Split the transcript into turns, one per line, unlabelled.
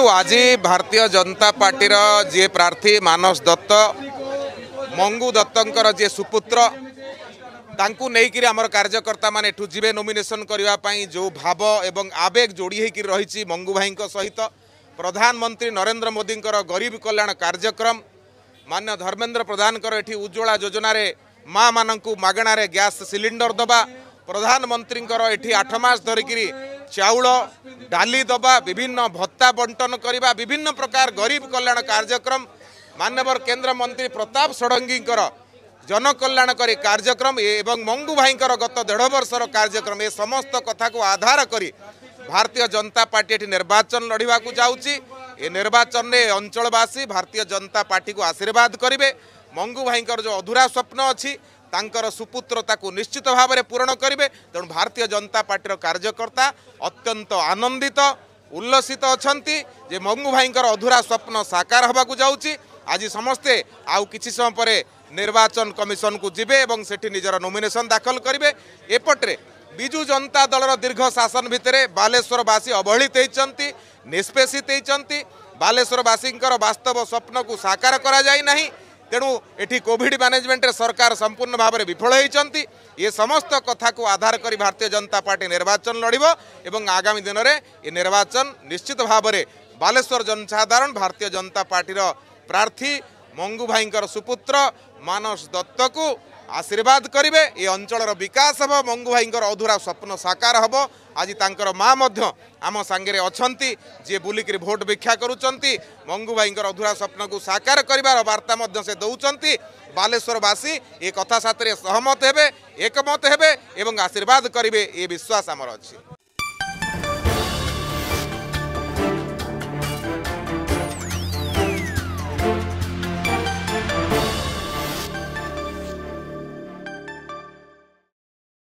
ଦେଖନ୍ତୁ ଆଜି ଭାରତୀୟ ଜନତା ପାର୍ଟିର ଯିଏ ପ୍ରାର୍ଥୀ ମାନସ ଦତ୍ତ ମଙ୍ଗୁ ଦତ୍ତଙ୍କର ଯିଏ ସୁପୁତ୍ର ତାଙ୍କୁ ନେଇକରି ଆମର କାର୍ଯ୍ୟକର୍ତ୍ତାମାନେ ଏଠୁ ଯିବେ ନୋମିନେସନ୍ କରିବା ପାଇଁ ଯେଉଁ ଭାବ ଏବଂ ଆବେଗ ଯୋଡ଼ି ହୋଇକି ରହିଛି ମଙ୍ଗୁ ଭାଇଙ୍କ ସହିତ ପ୍ରଧାନମନ୍ତ୍ରୀ ନରେନ୍ଦ୍ର ମୋଦିଙ୍କର ଗରିବ କଲ୍ୟାଣ କାର୍ଯ୍ୟକ୍ରମ ମାନ୍ୟ ଧର୍ମେନ୍ଦ୍ର ପ୍ରଧାନଙ୍କର ଏଠି ଉଜ୍ଜଳା ଯୋଜନାରେ ମାଆମାନଙ୍କୁ ମାଗଣାରେ ଗ୍ୟାସ୍ ସିଲିଣ୍ଡର ଦେବା ପ୍ରଧାନମନ୍ତ୍ରୀଙ୍କର ଏଠି ଆଠ ମାସ ଧରିକିରି ଚାଉଳ ଡାଲି ଦେବା ବିଭିନ୍ନ ଭତ୍ତା ବଣ୍ଟନ କରିବା ବିଭିନ୍ନ ପ୍ରକାର ଗରିବ କଲ୍ୟାଣ କାର୍ଯ୍ୟକ୍ରମ ମାନ୍ୟବର କେନ୍ଦ୍ରମନ୍ତ୍ରୀ ପ୍ରତାପ ଷଡ଼ଙ୍ଗୀଙ୍କର ଜନକଲ୍ୟାଣକାରୀ କାର୍ଯ୍ୟକ୍ରମ ଏବଂ ମଙ୍ଗୁ ଭାଇଙ୍କର ଗତ ଦେଢ଼ ବର୍ଷର କାର୍ଯ୍ୟକ୍ରମ ଏ ସମସ୍ତ କଥାକୁ ଆଧାର କରି ଭାରତୀୟ ଜନତା ପାର୍ଟି ଏଠି ନିର୍ବାଚନ ଲଢ଼ିବାକୁ ଯାଉଛି ଏ ନିର୍ବାଚନରେ ଅଞ୍ଚଳବାସୀ ଭାରତୀୟ ଜନତା ପାର୍ଟିକୁ ଆଶୀର୍ବାଦ କରିବେ ମଙ୍ଗୁ ଭାଇଙ୍କର ଯେଉଁ ଅଧୁରା ସ୍ୱପ୍ନ ଅଛି ତାଙ୍କର ସୁପୁତ୍ରତାକୁ ନିଶ୍ଚିତ ଭାବରେ ପୂରଣ କରିବେ ତେଣୁ ଭାରତୀୟ ଜନତା ପାର୍ଟିର କାର୍ଯ୍ୟକର୍ତ୍ତା ଅତ୍ୟନ୍ତ ଆନନ୍ଦିତ ଉଲ୍ଲସିତ ଅଛନ୍ତି ଯେ ମଙ୍ଗୁ ଭାଇଙ୍କର ଅଧୁରା ସ୍ୱପ୍ନ ସାକାର ହେବାକୁ ଯାଉଛି ଆଜି ସମସ୍ତେ ଆଉ କିଛି ସମୟ ପରେ ନିର୍ବାଚନ କମିଶନକୁ ଯିବେ ଏବଂ ସେଠି ନିଜର ନୋମିନେସନ୍ ଦାଖଲ କରିବେ ଏପଟରେ ବିଜୁ ଜନତା ଦଳର ଦୀର୍ଘ ଶାସନ ଭିତରେ ବାଲେଶ୍ୱରବାସୀ ଅବହେଳିତ ହୋଇଛନ୍ତି ନିଷ୍ପେଷିତ ହୋଇଛନ୍ତି ବାଲେଶ୍ୱରବାସୀଙ୍କର ବାସ୍ତବ ସ୍ୱପ୍ନକୁ ସାକାର କରାଯାଇ ନାହିଁ ତେଣୁ ଏଠି କୋଭିଡ୍ ମ୍ୟାନେଜମେଣ୍ଟରେ ସରକାର ସମ୍ପୂର୍ଣ୍ଣ ଭାବରେ ବିଫଳ ହୋଇଛନ୍ତି ଏ ସମସ୍ତ କଥାକୁ ଆଧାର କରି ଭାରତୀୟ ଜନତା ପାର୍ଟି ନିର୍ବାଚନ ଲଢ଼ିବ ଏବଂ ଆଗାମୀ ଦିନରେ ଏ ନିର୍ବାଚନ ନିଶ୍ଚିତ ଭାବରେ ବାଲେଶ୍ୱର ଜନସାଧାରଣ ଭାରତୀୟ ଜନତା ପାର୍ଟିର ପ୍ରାର୍ଥୀ ମଙ୍ଗୁ ଭାଇଙ୍କର ସୁପୁତ୍ର ମାନସ ଦତ୍ତକୁ ଆଶୀର୍ବାଦ କରିବେ ଏ ଅଞ୍ଚଳର ବିକାଶ ହେବ ମଙ୍ଗୁ ଭାଇଙ୍କର ଅଧୁରା ସ୍ୱପ୍ନ ସାକାର ହେବ ଆଜି ତାଙ୍କର ମା ମଧ୍ୟ ଆମ ସାଙ୍ଗରେ ଅଛନ୍ତି ଯିଏ ବୁଲିକିରି ଭୋଟ ଭିକ୍ଷା କରୁଛନ୍ତି ମଙ୍ଗୁ ଭାଇଙ୍କର ଅଧୁରା ସ୍ୱପ୍ନକୁ ସାକାର କରିବାର ବାର୍ତ୍ତା ମଧ୍ୟ ସେ ଦେଉଛନ୍ତି ବାଲେଶ୍ୱରବାସୀ ଏ କଥା ସାଥିରେ ସହମତ ହେବେ ଏକମତ ହେବେ ଏବଂ ଆଶୀର୍ବାଦ କରିବେ ଏ ବିଶ୍ୱାସ ଆମର ଅଛି